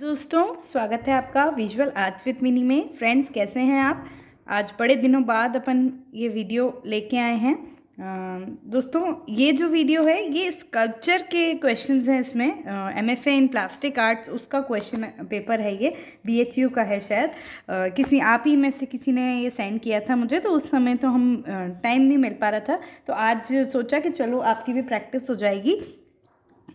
दोस्तों स्वागत है आपका विजुअल आर्ट्स विथ मिनी में फ्रेंड्स कैसे हैं आप आज बड़े दिनों बाद अपन ये वीडियो लेके आए हैं दोस्तों ये जो वीडियो है ये स्कल्पचर के क्वेश्चंस हैं इसमें M F A in plastic arts उसका क्वेश्चन पेपर है ये बी एच यू का है शायद आ, किसी आप ही में से किसी ने ये सेंड किया था मुझे तो उस समय तो हम टाइम नहीं मिल पा रहा था तो आज सोचा कि चलो आपकी भी प्रैक्टिस हो जाएगी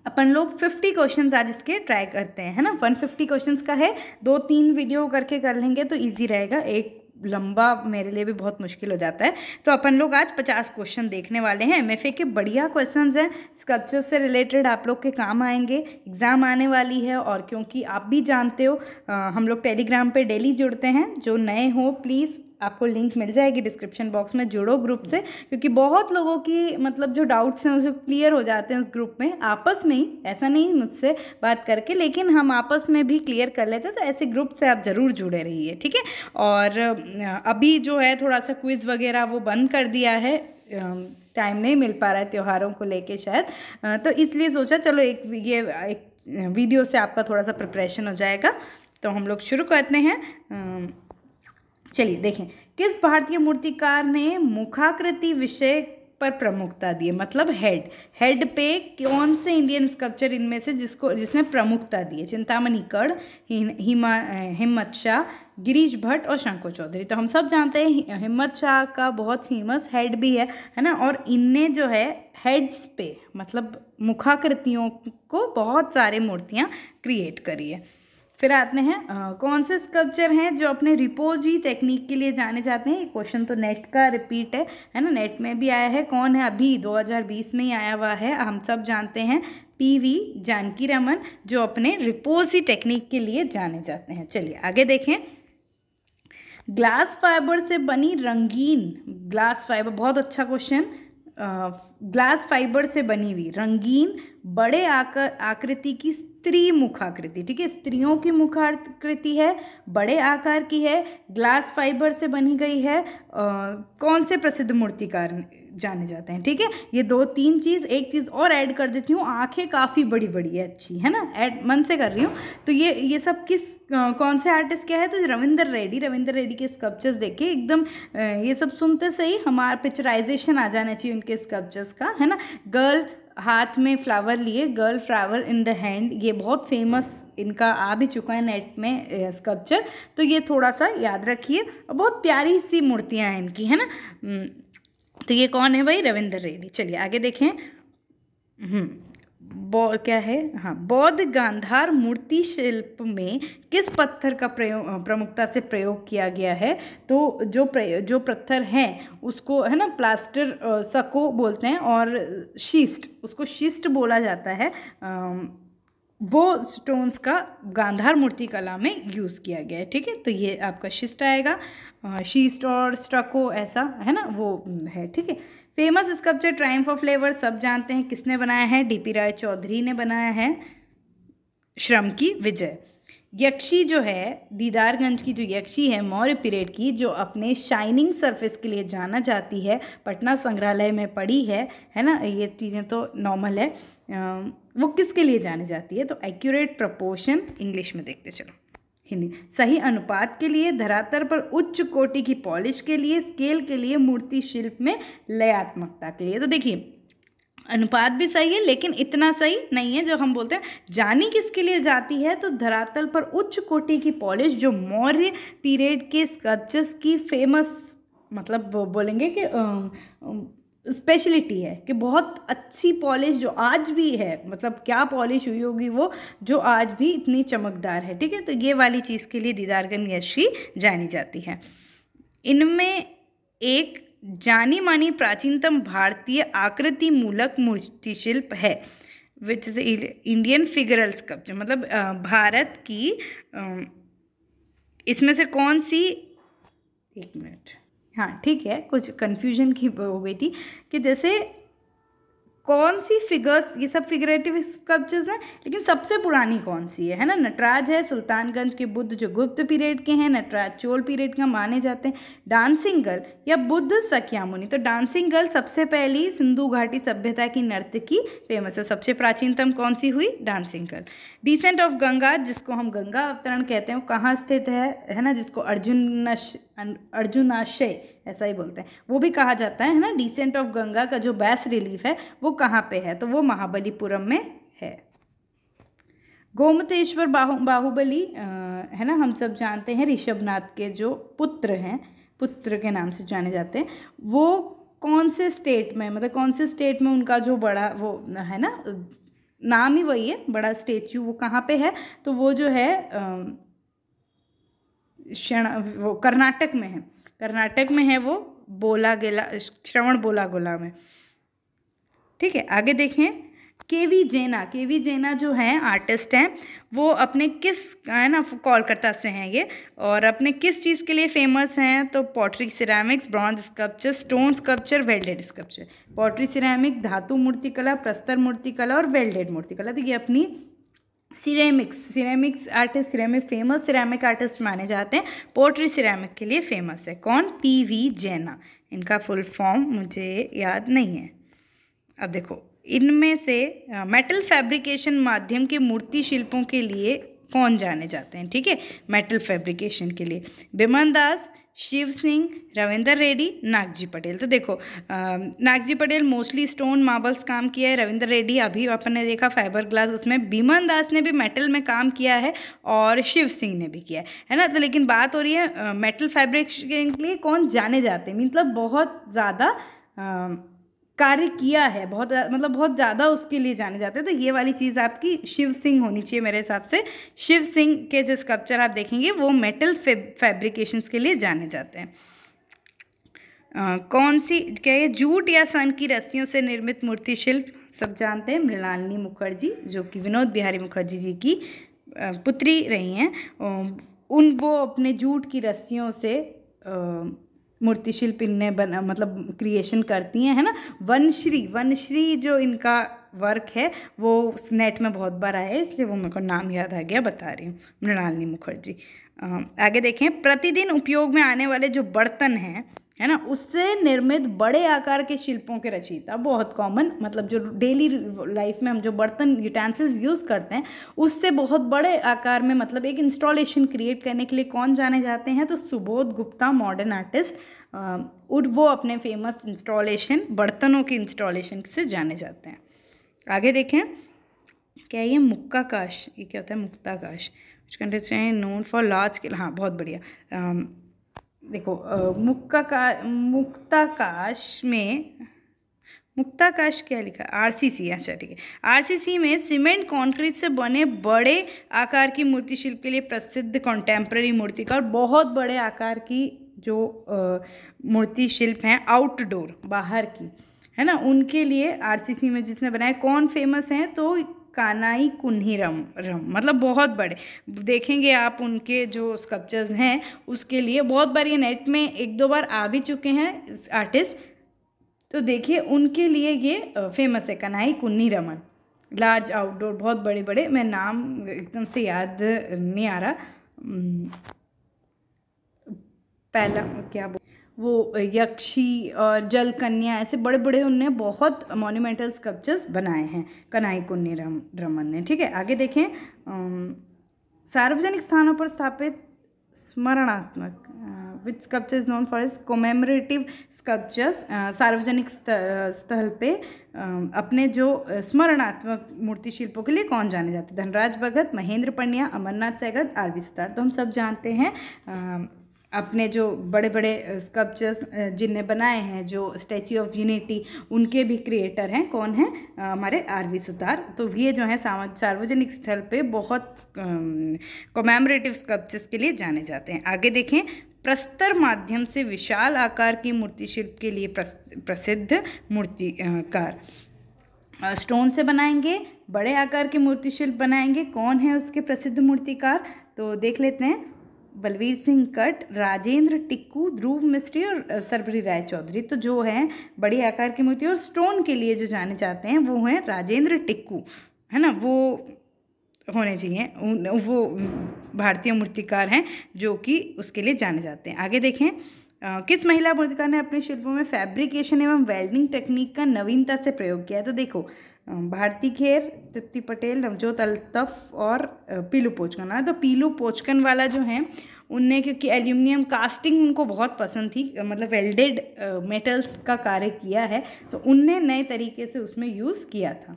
अपन लोग फिफ्टी क्वेश्चन आज इसके ट्राई करते हैं है ना वन फिफ्टी क्वेश्चन का है दो तीन वीडियो करके कर लेंगे तो ईजी रहेगा एक लंबा मेरे लिए भी बहुत मुश्किल हो जाता है तो अपन लोग आज पचास क्वेश्चन देखने वाले हैं एमएफए के बढ़िया क्वेश्चंस हैं स्कल्पचर से रिलेटेड आप लोग के काम आएंगे एग्ज़ाम आने वाली है और क्योंकि आप भी जानते हो आ, हम लोग टेलीग्राम पे डेली जुड़ते हैं जो नए हो प्लीज़ आपको लिंक मिल जाएगी डिस्क्रिप्शन बॉक्स में जुड़ो ग्रुप से क्योंकि बहुत लोगों की मतलब जो डाउट्स हैं उसे क्लियर हो जाते हैं उस ग्रुप में आपस में ही ऐसा नहीं मुझसे बात करके लेकिन हम आपस में भी क्लियर कर लेते हैं तो ऐसे ग्रुप से आप ज़रूर जुड़े रहिए ठीक है और अभी जो है थोड़ा सा क्विज़ वगैरह वो बंद कर दिया है टाइम नहीं मिल पा रहा है त्यौहारों को लेके शायद तो इसलिए सोचा चलो एक ये एक वीडियो से आपका थोड़ा सा प्रिपरेशन हो जाएगा तो हम लोग शुरू करते हैं चलिए देखें किस भारतीय मूर्तिकार ने मुखाकृति विषय पर प्रमुखता दी है मतलब हेड हेड पे कौन से इंडियन स्कल्पचर इनमें से जिसको जिसने प्रमुखता दी है चिंतामणि कड़ हिमा हिम्मत शाह गिरीश भट्ट और शंको चौधरी तो हम सब जानते हैं हिम्मत शाह का बहुत फेमस हेड भी है है ना और इनने जो है हेड्स पे मतलब मुखाकृतियों को बहुत सारे मूर्तियाँ क्रिएट करी है फिर आते हैं कौन से स्कल्पचर हैं जो अपने रिपोजी टेक्निक के लिए जाने जाते हैं ये क्वेश्चन तो नेट का रिपीट है है ना नेट में भी आया है कौन है अभी 2020 में ही आया हुआ है हम सब जानते हैं पीवी जानकी रमन जो अपने रिपोजी टेक्निक के लिए जाने जाते हैं चलिए आगे देखें ग्लास फाइबर से बनी रंगीन ग्लास फाइबर बहुत अच्छा क्वेश्चन ग्लास फाइबर से बनी हुई रंगीन बड़े आकर आकृति की स्त्री मुखाकृति ठीक है स्त्रियों की मुखाकृति है बड़े आकार की है ग्लास फाइबर से बनी गई है आ, कौन से प्रसिद्ध मूर्तिकार जाने जाते हैं ठीक है ये दो तीन चीज़ एक चीज़ और ऐड कर देती हूँ आंखें काफ़ी बड़ी बड़ी है अच्छी है ना ऐड मन से कर रही हूँ तो ये ये सब किस कौन से आर्टिस्ट क्या है तो रविंद्र रेड्डी रविंद्र रेड्डी के स्कल्पचर्स देखिए एकदम ये सब सुनते सही हमारा पिक्चराइजेशन आ जाना चाहिए उनके स्कल्पचर्स का है ना गर्ल हाथ में फ्लावर लिए girl flower in the hand ये बहुत फेमस इनका आ भी चुका है नेट में स्कल्पचर तो ये थोड़ा सा याद रखिए और बहुत प्यारी सी मूर्तियाँ हैं इनकी है ना हम्म, तो ये कौन है भाई रविंद्र रेड्डी चलिए आगे देखें हम्म। क्या है हाँ बौद्ध गांधार मूर्ति शिल्प में किस पत्थर का प्रयोग प्रमुखता से प्रयोग किया गया है तो जो जो पत्थर हैं उसको है ना प्लास्टर सको बोलते हैं और शीस्ट उसको शीस्ट बोला जाता है वो स्टोन्स का गांधार मूर्ति कला में यूज़ किया गया है ठीक है तो ये आपका शिस्ट आएगा शीस्ट और स्टको ऐसा है ना वो है ठीक है famous sculpture triumph of labour सब जानते हैं किसने बनाया है डीपी राय चौधरी ने बनाया है श्रम की विजय यक्षी जो है दीदारगंज की जो यक्षी है मौर्य पीरियड की जो अपने शाइनिंग सरफेस के लिए जाना जाती है पटना संग्रहालय में पड़ी है है ना ये चीज़ें तो नॉर्मल है वो किसके लिए जानी जाती है तो एक्यूरेट प्रपोर्शन इंग्लिश में देखते चलो हिंदी सही अनुपात के लिए धरातल पर उच्च कोटि की पॉलिश के लिए स्केल के लिए मूर्ति शिल्प में लयात्मकता के लिए तो देखिए अनुपात भी सही है लेकिन इतना सही नहीं है जो हम बोलते हैं जानी किसके लिए जाती है तो धरातल पर उच्च कोटि की पॉलिश जो मौर्य पीरियड के स्कल्पचर्स की फेमस मतलब बोलेंगे कि स्पेशलिटी है कि बहुत अच्छी पॉलिश जो आज भी है मतलब क्या पॉलिश हुई होगी वो जो आज भी इतनी चमकदार है ठीक है तो ये वाली चीज़ के लिए दीदारगन यशी जानी जाती है इनमें एक जानी मानी प्राचीनतम भारतीय आकृति मूलक मूर्तिशिल्प है which is Indian figural sculpture मतलब भारत की इसमें से कौन सी एक मिनट हाँ ठीक है कुछ कन्फ्यूजन की हो गई थी कि जैसे कौन सी फिगर्स ये सब फिगरेटिव स्कल्पचर्स हैं लेकिन सबसे पुरानी कौन सी है है ना नटराज है सुल्तानगंज के बुद्ध जो गुप्त पीरियड के हैं नटराज चोल पीरियड का माने जाते हैं डांसिंग गर्ल या बुद्ध सखिया मुनि तो डांसिंग गर्ल सबसे पहली सिंधु घाटी सभ्यता की नर्तकी फेमस है सबसे प्राचीनतम कौन सी हुई dancing girl descent of Ganga जिसको हम गंगा अवतरण कहते हैं वो कहाँ स्थित है है ना जिसको अर्जुन नश अर्जुनाशय ऐसा ही बोलते हैं वो भी कहा जाता है ना डिसेंट ऑफ गंगा का जो बैस रिलीफ है वो कहाँ पे है तो वो महाबलीपुरम में है गोमतेश्वर बाहु बाहुबली है ना हम सब जानते हैं ऋषभनाथ के जो पुत्र हैं पुत्र के नाम से जाने जाते हैं वो कौन से स्टेट में मतलब कौन से स्टेट में उनका जो बड़ा वो है ना नाम ही वही है बड़ा स्टेच्यू वो कहाँ पे है तो वो जो है वो कर्नाटक में है कर्नाटक में है वो बोला गेला श्रवण बोला गोला में ठीक है आगे देखें के वी जेना के वी जेना जो हैं आर्टिस्ट हैं वो अपने किस है ना कोलकाता से हैं ये और अपने किस चीज़ के लिए फेमस हैं तो pottery ceramics bronze sculpture stone sculpture welded sculpture pottery ceramic धातु मूर्तिकला प्रस्तर मूर्तिकला और वेल्डेड मूर्तिकला तो ये अपनी ceramics ceramics artist ceramic famous ceramic artist माने जाते हैं पोट्री सिरेमिक के लिए फेमस है कौन पी वी जैना इनका फुल फॉर्म मुझे याद नहीं है अब देखो इनमें से मेटल फैब्रिकेशन माध्यम के मूर्ति शिल्पों के लिए कौन जाने जाते हैं ठीक है मेटल फैब्रिकेशन के लिए बिमन दास शिव सिंह रविंदर रेड्डी नागजी पटेल तो देखो Nagji Patel mostly stone marbles काम किया है रविंदर रेड्डी अभी अपन ने देखा फाइबर ग्लास उसमें भीमन दास ने भी मेटल में काम किया है और शिव सिंह ने भी किया है है ना तो लेकिन बात हो रही है मेटल फैब्रिक के लिए कौन जाने जाते हैं मतलब बहुत ज़्यादा कार्य किया है बहुत मतलब बहुत ज़्यादा उसके लिए जाने जाते हैं तो ये वाली चीज़ आपकी शिव सिंह होनी चाहिए मेरे हिसाब से शिव सिंह के जो स्कल्पचर आप देखेंगे वो मेटल फैब्रिकेशन के लिए जाने जाते हैं आ, कौन सी क्या ये जूट या सन की रस्सियों से निर्मित मूर्ति शिल्प सब जानते हैं मृणालिनी मुखर्जी जो कि विनोद बिहारी मुखर्जी जी की पुत्री रही हैं उन वो अपने जूट की रस्सियों से आ, मूर्तिशिल्प इनने बना मतलब क्रिएशन करती हैं है ना वनश्री वनश्री जो इनका वर्क है वो नेट में बहुत बार आया है इसलिए वो मेरे को नाम याद आ गया बता रही हूँ मृणालिनी मुखर्जी आगे देखें प्रतिदिन उपयोग में आने वाले जो बर्तन हैं है ना उससे निर्मित बड़े आकार के शिल्पों के रचयिता बहुत कॉमन मतलब जो डेली लाइफ में हम जो बर्तन यूटेंसिल्स यूज़ करते हैं उससे बहुत बड़े आकार में मतलब एक इंस्टॉलेशन क्रिएट करने के लिए कौन जाने जाते हैं तो सुबोध गुप्ता मॉडर्न आर्टिस्ट उड वो अपने फेमस इंस्टॉलेशन बर्तनों की इंस्टॉलेशन से जाने जाते हैं आगे देखें क्या ये मुक्का काश ये क्या होता है मुक्ताकाश कुछ कंट्रीज नोन फॉर लार्ज हाँ बहुत बढ़िया देखो मुक्ताकाश में मुक्ताकाश क्या लिखा आरसीसी अच्छा ठीक है आरसीसी में सीमेंट कंक्रीट से बने बड़े आकार की मूर्ति शिल्प के लिए प्रसिद्ध कॉन्टेम्प्रेरी मूर्तिकार बहुत बड़े आकार की जो मूर्ति शिल्प हैं आउटडोर बाहर की है ना उनके लिए आरसीसी में जिसने बनाया कौन फेमस हैं तो कानाई कुन्ही रम रम मतलब बहुत बड़े देखेंगे आप उनके जो स्कल्पचर्स हैं उसके लिए बहुत बार ये नेट में एक दो बार आ भी चुके हैं आर्टिस्ट तो देखिए उनके लिए ये फेमस है कनाई कुन्नी रमन लार्ज आउटडोर बहुत बड़े बड़े मैं नाम एकदम से याद नहीं आ रहा पहला क्या बोल वो यक्षी और जल कन्या ऐसे बड़े बड़े उनने बहुत मोन्यूमेंटल स्कल्पचर्स बनाए हैं कनाई कुन्नी रम, रमन ने ठीक है आगे देखें सार्वजनिक स्थानों पर स्थापित स्मरणात्मक which sculpture is known for is commemorative sculptures सार्वजनिक स्थल पे uh, अपने जो स्मरणात्मक मूर्ति शिल्पों के लिए कौन जाने जाते धनराज भगत महेंद्र पंड्या अमरनाथ सैगत आर वी सुतार तो हम सब जानते हैं uh, अपने जो बड़े बड़े स्कल्पचर्स जिनने बनाए हैं जो स्टैचू ऑफ यूनिटी उनके भी क्रिएटर हैं कौन हैं हमारे आर वी सुतार तो ये जो है सार्वजनिक स्थल पे बहुत कॉमेमरेटिव स्कल्पचर्स के लिए जाने जाते हैं आगे देखें प्रस्तर माध्यम से विशाल आकार की मूर्तिशिल्प के लिए प्रसिद्ध मूर्तिकार स्टोन से बनाएंगे बड़े आकार के मूर्तिशिल्प बनाएंगे कौन है उसके प्रसिद्ध मूर्तिकार तो देख लेते हैं बलवीर सिंह कट राजेंद्र टिक्कू ध्रुव मिस्त्री और सरबरी राय चौधरी तो जो हैं बड़े आकार की मूर्ति और स्टोन के लिए जो जाने जाते हैं वो हैं राजेंद्र टिक्कू है ना वो होने चाहिए वो भारतीय मूर्तिकार हैं जो कि उसके लिए जाने जाते हैं आगे देखें आ, किस महिला मूर्तिकार ने अपने शिल्पों में फैब्रिकेशन एवं वेल्डिंग टेक्निक का नवीनता से प्रयोग किया है तो देखो भारती खेर तृप्ति पटेल नवजोत अल्तफ और पीलू पोचकन हाँ, तो पीलू पोचकन वाला जो है उनने क्योंकि एल्यूमिनियम कास्टिंग उनको बहुत पसंद थी मतलब वेल्डेड मेटल्स का कार्य किया है तो उनने नए तरीके से उसमें यूज़ किया था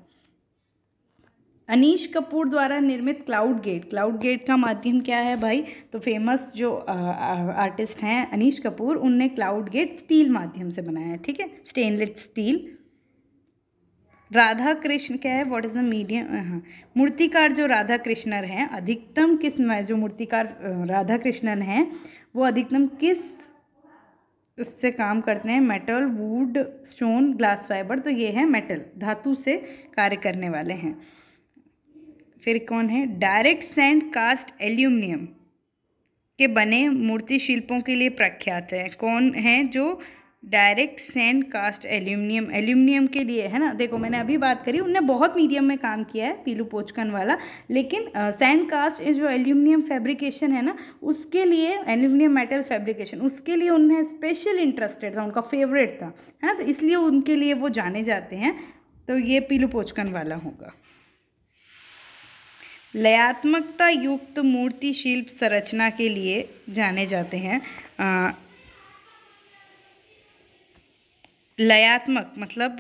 अनीश कपूर द्वारा निर्मित क्लाउड गेट क्लाउड गेट का माध्यम क्या है भाई तो फेमस जो आ, आ, आर्टिस्ट हैं अनीश कपूर उनने क्लाउड गेट स्टील माध्यम से बनाया है ठीक है स्टेनलेस स्टील राधा कृष्ण क्या है व्हाट इज़ द मीडियम हाँ मूर्तिकार जो राधा कृष्णर हैं अधिकतम किस जो मूर्तिकार राधा कृष्णन हैं वो अधिकतम किस उससे काम करते हैं metal wood stone glass fibre तो ये है मेटल धातु से कार्य करने वाले हैं फिर कौन है डायरेक्ट सैंड कास्ट एल्यूमिनियम के बने मूर्ति शिल्पों के लिए प्रख्यात हैं कौन है जो direct sand cast aluminium aluminium के लिए है ना देखो मैंने अभी बात करी उनने बहुत मीडियम में काम किया है पीलू पोचकन वाला लेकिन सैंड कास्ट जो एल्यूमिनियम फैब्रिकेशन है ना उसके लिए एल्यूमिनियम मेटल फैब्रिकेशन उसके लिए उन्हें स्पेशल इंटरेस्टेड था उनका फेवरेट था है ना तो इसलिए उनके लिए वो जाने जाते हैं तो ये पीलू पोचकन वाला होगा लयात्मकता युक्त मूर्ति शिल्प संरचना के लिए जाने जाते हैं लयात्मक मतलब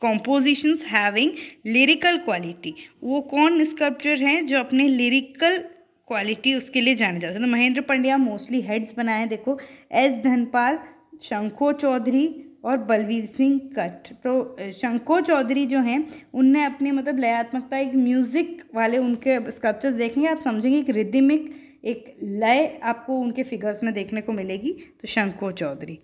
कॉम्पोजिशंस हैविंग लिरिकल क्वालिटी वो कौन स्कल्पचर हैं जो अपने लिरिकल क्वालिटी उसके लिए जाने जाते हैं तो महेंद्र पंड्या मोस्टली हेड्स बनाए देखो एस धनपाल शंखो चौधरी और बलवीर सिंह कट तो शंको चौधरी जो हैं उनने अपने मतलब लयात्मकता एक म्यूज़िक वाले उनके स्कल्पचर्स देखेंगे आप समझेंगे एक रिदिमिक एक लय आपको उनके फिगर्स में देखने को मिलेगी तो शंको चौधरी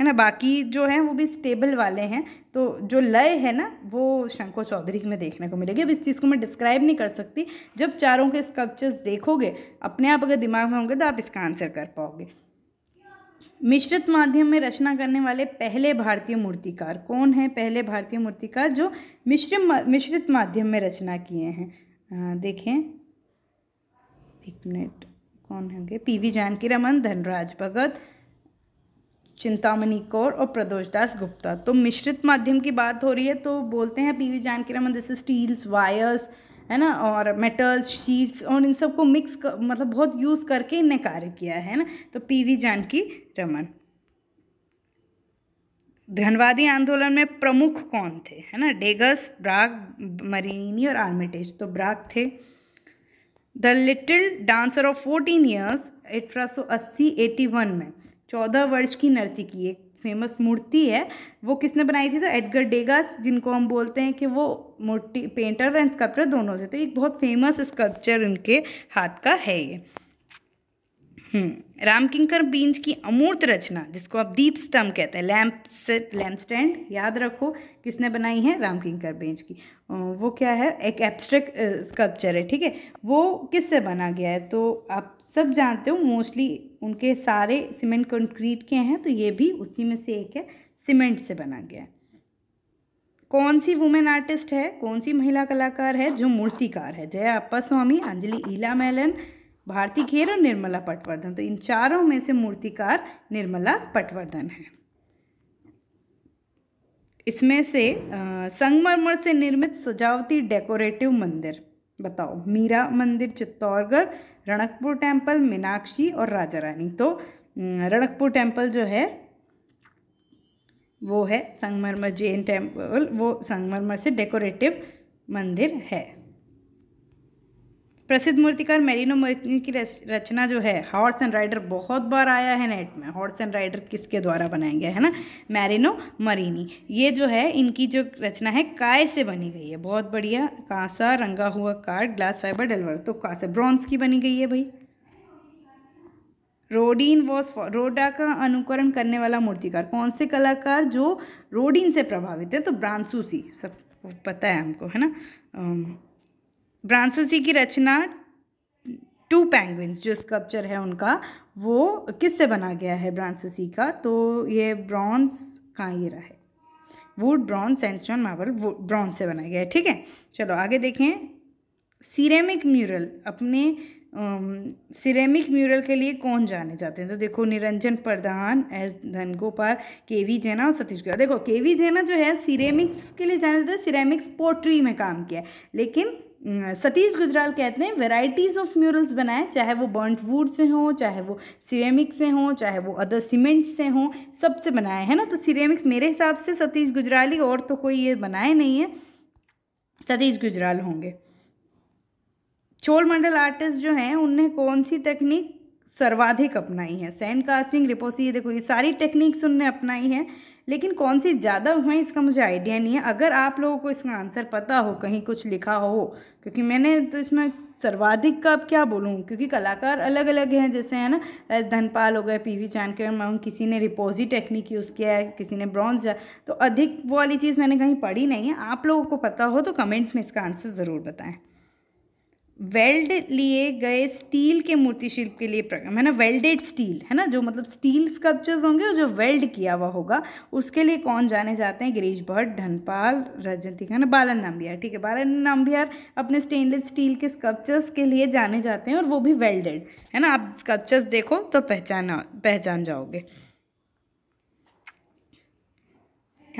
है ना बाकी जो हैं वो भी स्टेबल वाले हैं तो जो लय है ना वो शंको चौधरी में देखने को मिलेगी अब इस चीज़ को मैं डिस्क्राइब नहीं कर सकती जब चारों के स्कल्पचर्स देखोगे अपने आप अगर दिमाग में होंगे तो आप इसका आंसर कर पाओगे मिश्रित माध्यम में रचना करने वाले पहले भारतीय मूर्तिकार कौन है पहले भारतीय मूर्तिकार जो मिश्रित मिश्रित माध्यम में रचना किए हैं देखें एक मिनट कौन होंगे वी जानकी रमन धनराज भगत चिंतामणि कौर और प्रदोष दास गुप्ता तो मिश्रित माध्यम की बात हो रही है तो बोलते हैं पीवी जानकी रमन जैसे स्टील्स वायर्स है ना और मेटल्स शीट्स और इन सबको मिक्स कर, मतलब बहुत यूज़ करके इनने कार्य किया है ना तो पीवी जानकी रमन धनवादी आंदोलन में प्रमुख कौन थे है ना डेगस ब्राग मरीनी और आर्मिटेज तो ब्राग थे the little dancer of fourteen years अठारह सौ अस्सी एटी वन में चौदह वर्ष की नर्तिकी एक फेमस मूर्ति है वो किसने बनाई थी तो एडगर डेगास जिनको हम बोलते हैं कि वो मूर्ति पेंटर एंड स्कल्पर दोनों से तो एक बहुत फेमस स्कल्पचर उनके हाथ का है ये हम्म, रामकिंकर बींज की अमूर्त रचना जिसको आप दीप स्तंभ कहते हैं लैम्प से लैम्प स्टैंड याद रखो किसने बनाई है रामकिंकर बींज की वो क्या है एक एब्स्ट्रैक्ट स्कल्पचर है ठीक है वो किससे बना गया है तो आप सब जानते हो मोस्टली उनके सारे सीमेंट कंक्रीट के हैं तो ये भी उसी में से एक है सीमेंट से बना गया है कौन सी वुमेन आर्टिस्ट है कौन सी महिला कलाकार है जो मूर्तिकार है जया अप्पा स्वामी अंजलि ईला मैलन भारती खेर और निर्मला पटवर्धन तो इन चारों में से मूर्तिकार निर्मला पटवर्धन है इसमें से संगमरमर से निर्मित सजावटी डेकोरेटिव मंदिर बताओ मीरा मंदिर चित्तौड़गढ़ रणकपुर टेम्पल मीनाक्षी और राजा रानी तो रणकपुर टेम्पल जो है वो है संगमरमर जैन टेम्पल वो संगमरमर से डेकोरेटिव मंदिर है प्रसिद्ध मूर्तिकार मेरिनो मोइतनी की रचना जो है हॉर्स एंड राइडर बहुत बार आया है नेट में हॉर्स एंड राइडर किसके द्वारा बनाया गया है ना मैरिनो मरीनी ये जो है इनकी जो रचना है काय से बनी गई है बहुत बढ़िया कांसा रंगा हुआ कार्ड ग्लास फाइबर डलवर तो कांसा ब्रॉन्ज की बनी गई है भाई रोडिन वॉज रोडा का अनुकरण करने वाला मूर्तिकार कौन से कलाकार जो रोडीन से प्रभावित है तो ब्रांसूसी सब पता है हमको है ना ब्रांसोसी की रचना टू पेंगुइन्स जो स्कल्पचर है उनका वो किससे बना गया है ब्रांसोसी का तो ये ब्रॉन्स का ये रहा है wood bronze sandstone marble bronze से बनाया गया है ठीक है चलो आगे देखें सीरेमिक म्यूरल अपने सिरेमिक म्यूरल के लिए कौन जाने जाते हैं तो देखो निरंजन प्रधान एस धनगोपाल के वी जैना और सतीश गौर देखो के वी जैना जो है सिरेमिक्स के लिए जाने जाते हैं सिरेमिक्स पोट्री में काम किया है लेकिन सतीश गुजराल कहते हैं वेराइटीज़ ऑफ म्यूरल्स बनाए चाहे वो बर्नट वुड से हों चाहे वो सीरेमिक से हों चाहे वो अदर सीमेंट से हों सबसे बनाए है ना तो सीरेमिक मेरे हिसाब से सतीश गुजराल ही और तो कोई ये बनाए नहीं है सतीश गुजराल होंगे चोल मंडल आर्टिस्ट जो हैं उनने कौन सी तकनीक सर्वाधिक अपनाई है सैंड कास्टिंग रिपोसी देखो ये सारी टेक्निक्स उनने अपनाई हैं लेकिन कौन सी ज़्यादा हुए इसका मुझे आइडिया नहीं है अगर आप लोगों को इसका आंसर पता हो कहीं कुछ लिखा हो क्योंकि मैंने तो इसमें सर्वाधिक का अब क्या बोलूँ क्योंकि कलाकार अलग अलग हैं जैसे है ना एस धनपाल हो गए पी वी चानकर किसी ने रिपोजी टेक्निक यूज़ किया है किसी ने ब्रॉन्ज तो अधिक वो वाली चीज़ मैंने कहीं पढ़ी नहीं है आप लोगों को पता हो तो कमेंट में इसका आंसर ज़रूर बताएँ वेल्ड लिए गए स्टील के मूर्तिशिल्प के लिए प्रोग्राम है ना वेल्डेड स्टील है ना जो मतलब स्टील स्कल्पचर्स होंगे और जो वेल्ड किया हुआ होगा उसके लिए कौन जाने जाते हैं गिरीश भट्ट धनपाल रजनती है ना बालन नाम्बियार ठीक है बालन नाम्बियार अपने स्टेनलेस स्टील के स्कल्पचर्स के लिए जाने जाते हैं और वो भी वेल्डेड है ना आप स्कल्पचर्स देखो तो पहचाना पहचान जाओगे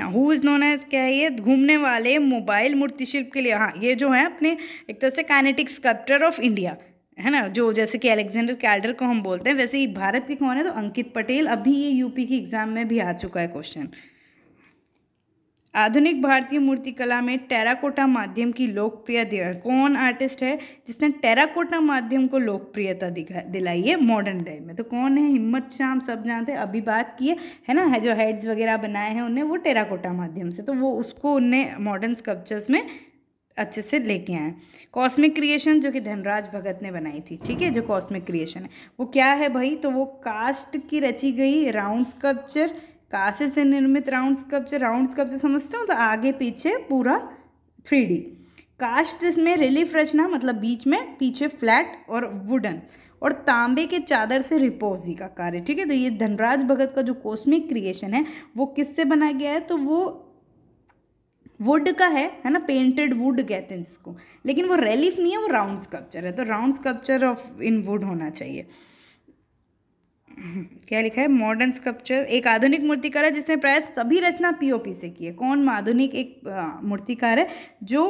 हु इज़ नोन एज क्या है ये घूमने वाले मोबाइल मूर्तिशिल्प के लिए हाँ ये जो है अपने एक तरह से काइनेटिक स्कल्प्टर ऑफ इंडिया है ना जो जैसे कि अलेक्जेंडर कैल्डर को हम बोलते हैं वैसे ही भारत के कौन है तो अंकित पटेल अभी ये यूपी की एग्ज़ाम में भी आ चुका है क्वेश्चन आधुनिक भारतीय मूर्तिकला में टेराकोटा माध्यम की लोकप्रिय कौन आर्टिस्ट है जिसने टेराकोटा माध्यम को लोकप्रियता दिलाई है मॉडर्न टाइम में तो कौन है हिम्मत शाम सब जानते हैं अभी बात की है है ना है जो हेड्स वगैरह बनाए हैं उन्हें वो टेराकोटा माध्यम से तो वो उसको उनने मॉडर्न स्कल्पचर्स में अच्छे से लेके आए कॉस्मिक क्रिएशन जो कि धनराज भगत ने बनाई थी ठीक है जो कॉस्मिक क्रिएशन है वो क्या है भाई तो वो कास्ट की रची गई राउंड स्कल्पचर कांसे से निर्मित राउंड कप से राउंड कप से समझते हो तो आगे पीछे पूरा थ्री डी कास्ट जिसमें रिलीफ रचना मतलब बीच में पीछे फ्लैट और वुडन और तांबे के चादर से रिपोजी का कार्य ठीक है तो ये धनराज भगत का जो कॉस्मिक क्रिएशन है वो किससे बनाया गया है तो वो वुड का है है ना पेंटेड वुड कहते हैं जिसको लेकिन वो रेलिफ नहीं है वो राउंड स्कल्पचर है तो round sculpture of in wood होना चाहिए क्या लिखा है मॉडर्न स्कल्पचर एक आधुनिक मूर्तिकार है जिसने प्राय सभी रचना पीओपी से की है कौन आधुनिक एक मूर्तिकार है जो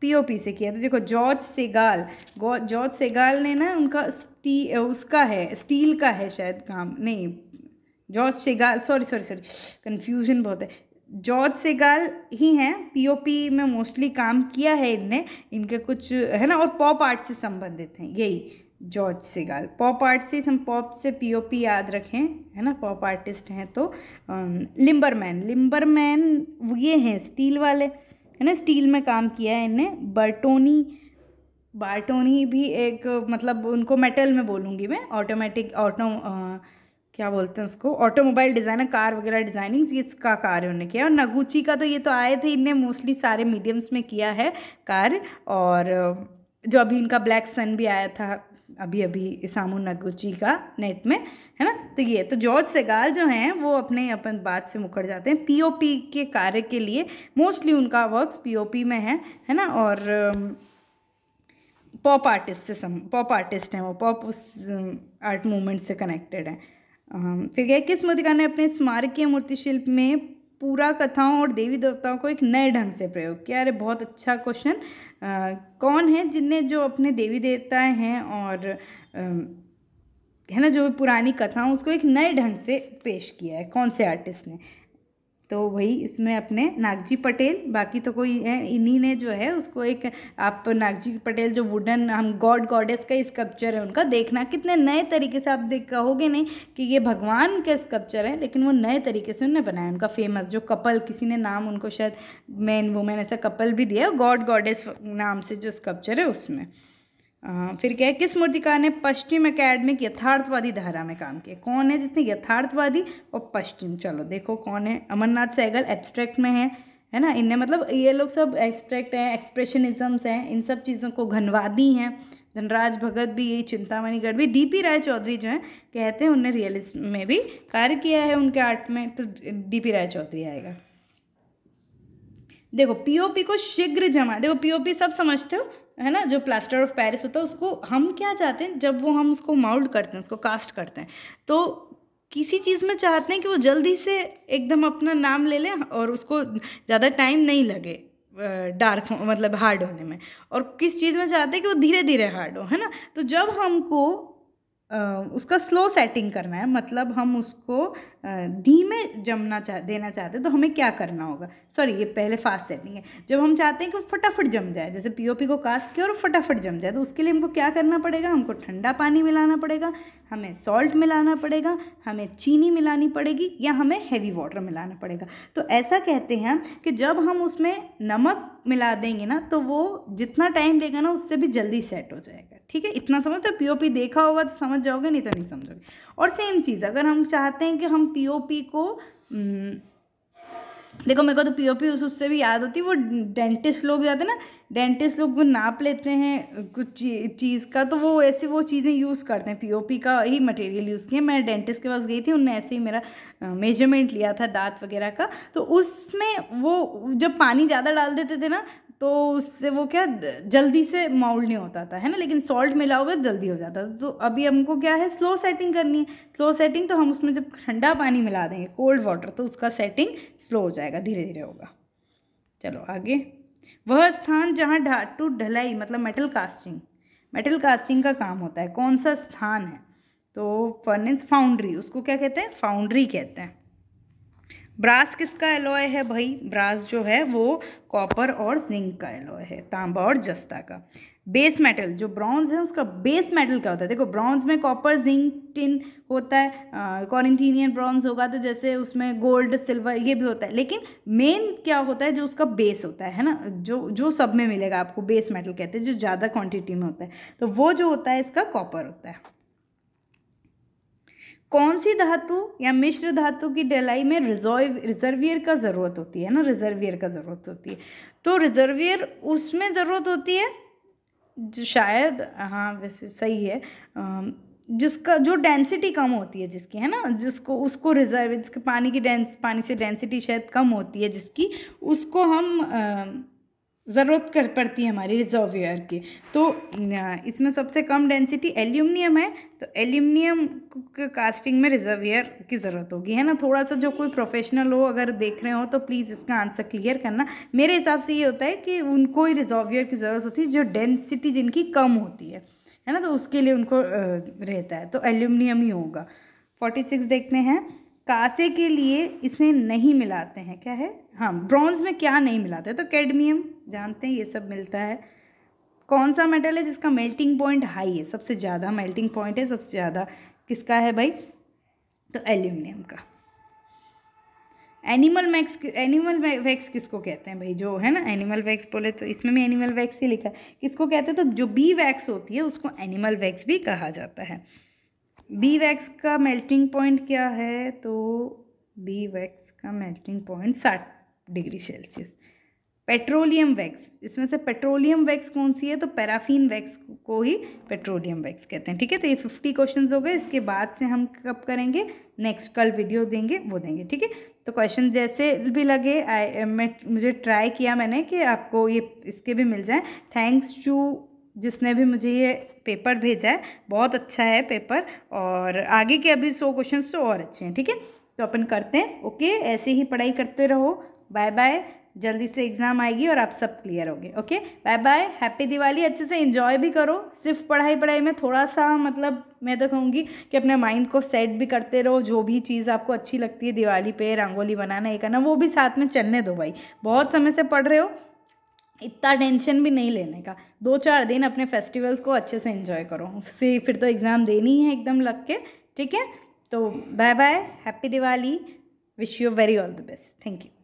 पीओपी से किया तो देखो जॉर्ज सेगाल जॉर्ज सेगाल ने ना उनका स्टी उसका है स्टील का है शायद काम नहीं George Segal sorry sorry sorry confusion बहुत है जॉर्ज सेगाल ही हैं पीओपी में मोस्टली काम किया है इनने इनके कुछ है ना और पॉप आर्ट से संबंधित हैं यही जॉर्ज सिगाल पॉप आर्टिस्ट हम पॉप से पी ओ पी याद रखें है ना पॉप आर्टिस्ट हैं तो लिम्बरमैन लिम्बरमैन ये हैं स्टील वाले है ना स्टील में काम किया है इन्हें बर्टोनी बार्टोनी भी एक मतलब उनको मेटल में बोलूँगी मैं ऑटोमेटिक ऑटो क्या बोलते हैं उसको ऑटोमोबाइल डिज़ाइनर कार वगैरह डिज़ाइनिंग इसका कार्य उन्होंने किया और नगूची का तो ये तो आए थे इनने मोस्टली सारे मीडियम्स में किया है कार्य और जो अभी इनका ब्लैक सन भी आया था अभी अभी इसामू नगुची का नेट में है ना तो ये तो जॉर्ज सेगाल जो हैं वो अपने अपन बात से मुकर जाते हैं पीओपी के कार्य के लिए मोस्टली उनका वर्क्स पीओपी में है है ना और पॉप आर्टिस्ट से सम पॉप आर्टिस्ट हैं वो पॉप उस आर्ट मूवमेंट से कनेक्टेड हैं फिर यह किस मूर्तिका ने अपने स्मारकीय मूर्तिशिल्प में पूरा कथाओं और देवी देवताओं को एक नए ढंग से प्रयोग किया अरे बहुत अच्छा क्वेश्चन कौन हैं जिनने जो अपने देवी देवताएं हैं और है ना जो पुरानी कथाओं उसको एक नए ढंग से पेश किया है कौन से आर्टिस्ट ने तो वही इसमें अपने नागजी पटेल बाकी तो कोई है इन्हीं ने जो है उसको एक आप नागजी पटेल जो वुडन हम गॉड गॉडेस का स्कल्पचर है उनका देखना कितने नए तरीके से आप देख कहोगे नहीं कि ये भगवान के स्कल्पचर है लेकिन वो नए तरीके से उन्होंने बनाया उनका फेमस जो कपल किसी ने नाम उनको शायद मैन वुमेन ऐसा कपल भी दिया गॉड गॉडेस नाम से जो स्कल्पचर है उसमें फिर क्या है किस मूर्तिकार ने पश्चिम अकेडमिक यथार्थवादी धारा में काम किया कौन है जिसने यथार्थवादी और पश्चिम चलो देखो कौन है अमरनाथ सहगल एब्स्ट्रैक्ट में है है ना इनने मतलब ये लोग सब एब्स्ट्रैक्ट हैं एक्सप्रेशनिजम्स हैं इन सब चीज़ों को घनवादी हैं धनराज भगत भी यही चिंतामणि गढ़ भी डीपी राय चौधरी जो हैं कहते हैं उनने रियलिस्ट में भी कार्य किया है उनके आर्ट में तो पी राय चौधरी आएगा देखो पीओपी को शीघ्र जमा देखो पीओपी सब समझते हो है ना जो प्लास्टर ऑफ पेरिस होता है उसको हम क्या चाहते हैं जब वो हम उसको माउल्ड करते हैं उसको कास्ट करते हैं तो किसी चीज़ में चाहते हैं कि वो जल्दी से एकदम अपना नाम ले लें और उसको ज़्यादा टाइम नहीं लगे डार्क मतलब हार्ड होने में और किस चीज़ में चाहते हैं कि वो धीरे धीरे हार्ड हो है ना तो जब हमको उसका स्लो सेटिंग करना है मतलब हम उसको धीमे जमना चाह देना चाहते हैं तो हमें क्या करना होगा सॉरी ये पहले फास्ट सेटिंग है जब हम चाहते हैं कि फटाफट जम जाए जैसे पीओपी को कास्ट किया और फटाफट जम जाए तो उसके लिए हमको क्या करना पड़ेगा हमको ठंडा पानी मिलाना पड़ेगा हमें सॉल्ट मिलाना पड़ेगा हमें चीनी मिलानी पड़ेगी या हमें हैवी वाटर मिलाना पड़ेगा तो ऐसा कहते हैं कि जब हम उसमें नमक मिला देंगे ना तो वो जितना टाइम लेगा ना उससे भी जल्दी सेट हो जाएगा ठीक है इतना समझ तो पीओपी देखा होगा तो समझ जाओगे नहीं तो नहीं समझोगे और सेम चीज़ अगर हम चाहते हैं कि हम पीओपी को हम्म, देखो मेरे को तो पीओपी उस उससे भी याद होती है वो डेंटिस्ट लोग जाते हैं ना डेंटिस्ट लोग वो नाप लेते हैं कुछ चीज़ का तो वो ऐसे वो चीज़ें यूज़ करते हैं पीओपी का ही मटेरियल यूज़ किया मैं डेंटिस्ट के पास गई थी उनने ऐसे ही मेरा मेजरमेंट लिया था दांत वगैरह का तो उसमें वो जब पानी ज़्यादा डाल देते थे ना तो उससे वो क्या जल्दी से माउल्ड नहीं होता था है ना लेकिन सॉल्ट मिलाओगे जल्दी हो जाता था तो अभी हमको क्या है स्लो सेटिंग करनी है स्लो सेटिंग तो हम उसमें जब ठंडा पानी मिला देंगे कोल्ड वाटर तो उसका सेटिंग स्लो हो जाएगा धीरे धीरे होगा चलो आगे वह स्थान जहाँ ढाटू ढलाई मतलब मेटल कास्टिंग मेटल कास्टिंग का काम होता है कौन सा स्थान है तो फर्नेस फाउंड्री उसको क्या कहते हैं फाउंड्री कहते हैं ब्रास किसका एलॉय है भाई ब्रास जो है वो कॉपर और जिंक का एलॉय है तांबा और जस्ता का बेस मेटल जो ब्रॉन्ज है उसका बेस मेटल क्या होता है देखो ब्रॉन्ज में कॉपर जिंक टिन होता है कॉरिंथीनियन ब्रॉन्ज होगा तो जैसे उसमें गोल्ड सिल्वर ये भी होता है लेकिन मेन क्या होता है जो उसका बेस होता है है ना जो जो सब में मिलेगा आपको बेस मेटल कहते हैं जो ज़्यादा क्वांटिटी में होता है तो वो जो होता है इसका कॉपर होता है कौन सी धातु या मिश्र धातु की डलाई में रिजॉर्व रिजर्वियर का ज़रूरत होती है ना रिजर्वियर का ज़रूरत होती है तो रिजर्वियर उसमें ज़रूरत होती है जो शायद हाँ वैसे सही है जिसका जो डेंसिटी कम होती है जिसकी है ना जिसको उसको रिजर्व जिसके पानी की डेंस पानी से डेंसिटी शायद कम होती है जिसकी उसको हम आ, ज़रूरत कर पड़ती है हमारी रिजर्वियर की तो इसमें सबसे कम डेंसिटी एल्यूमिनियम है तो एल्यूमिनियम के कास्टिंग में रिजर्वियर की ज़रूरत होगी है ना थोड़ा सा जो कोई प्रोफेशनल हो अगर देख रहे हो तो प्लीज़ इसका आंसर क्लियर करना मेरे हिसाब से ये होता है कि उनको ही रिजर्वियर की ज़रूरत होती है जो डेंसिटी जिनकी कम होती है है ना तो उसके लिए उनको रहता है तो एल्यूमिनियम ही होगा फोर्टी सिक्स देखते हैं कासे के लिए इसे नहीं मिलाते हैं क्या है हाँ ब्रॉन्ज में क्या नहीं मिलाते तो कैडमियम जानते हैं ये सब मिलता है कौन सा मेटल है जिसका मेल्टिंग पॉइंट हाई है सबसे ज़्यादा मेल्टिंग पॉइंट है सबसे ज़्यादा किसका है भाई तो एल्यूमिनियम का एनिमल मैक्स एनिमल वैक्स किसको कहते हैं भाई जो है ना एनिमल वैक्स बोले तो इसमें भी एनिमल वैक्स ही लिखा है किसको कहते हैं तो जो बी वैक्स होती है उसको एनिमल वैक्स भी कहा जाता है बी वैक्स का मेल्टिंग पॉइंट क्या है तो बी वैक्स का मेल्टिंग पॉइंट साठ डिग्री सेल्सियस पेट्रोलियम वैक्स इसमें से पेट्रोलियम वैक्स कौन सी है तो पैराफीन वैक्स को ही पेट्रोलियम वैक्स कहते हैं ठीक है तो ये फिफ्टी क्वेश्चंस हो गए इसके बाद से हम कब करेंगे नेक्स्ट कल वीडियो देंगे वो देंगे ठीक है तो क्वेश्चन जैसे भी लगे आई मैं मुझे ट्राई किया मैंने कि आपको ये इसके भी मिल जाए थैंक्स टू जिसने भी मुझे ये पेपर भेजा है बहुत अच्छा है पेपर और आगे के अभी सौ क्वेश्चन तो और अच्छे हैं ठीक है तो अपन करते हैं ओके ऐसे ही पढ़ाई करते रहो बाय बाय जल्दी से एग्ज़ाम आएगी और आप सब क्लियर होगे okay bye bye happy Diwali अच्छे से इन्जॉय भी करो सिर्फ पढ़ाई पढ़ाई में थोड़ा सा मतलब मैं तो कहूँगी कि अपने माइंड को सेट भी करते रहो जो भी चीज़ आपको अच्छी लगती है दिवाली पे रंगोली बनाना ये करना वो भी साथ में चलने दो भाई बहुत समय से पढ़ रहे हो इतना टेंशन भी नहीं लेने का दो चार दिन अपने फेस्टिवल्स को अच्छे से इन्जॉय करो से फिर तो एग्ज़ाम देनी है एकदम लग के ठीक है तो bye bye happy Diwali wish you very all the best thank you